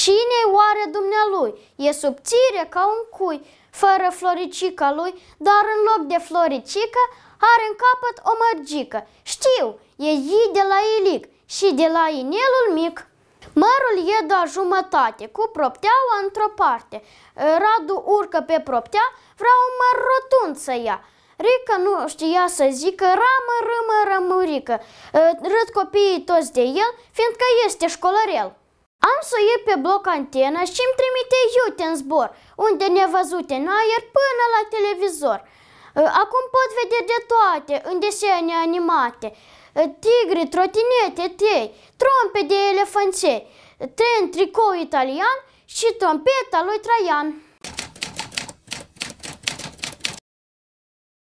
Cine oare dumnealui? E subțire ca un cui, fără floricica lui, dar în loc de floricică are în capăt o mărgică. Știu, e ei de la Ilic și de la inelul mic. Mărul e de jumătate, cu propteaua într-o parte. Radu urcă pe proptea, vrea un măr rotund să ia. Rică nu știa să zică ramă, râmă, rămurică. Râd copiii toți de el, fiindcă este școlărel. Am să iei pe bloc antena și îmi trimite iute în zbor, unde nevăzute în aer până la televizor. Uh, acum pot vedea de toate în desene animate. Uh, tigri, trotinete, tei, trompe de elefanței, tren tricou italian și trompeta lui Traian.